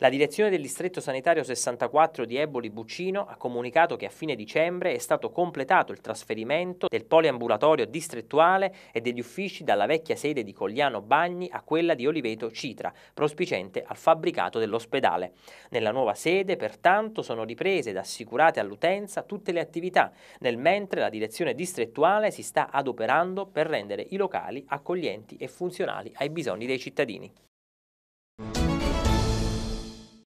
La direzione del distretto sanitario 64 di Eboli Buccino ha comunicato che a fine dicembre è stato completato il trasferimento del poliambulatorio distrettuale e degli uffici dalla vecchia sede di Cogliano Bagni a quella di Oliveto Citra, prospicente al fabbricato dell'ospedale. Nella nuova sede, pertanto, sono riprese ed assicurate all'utenza tutte le attività, nel mentre la direzione distrettuale si sta adoperando per rendere i locali accoglienti e funzionali ai bisogni dei cittadini.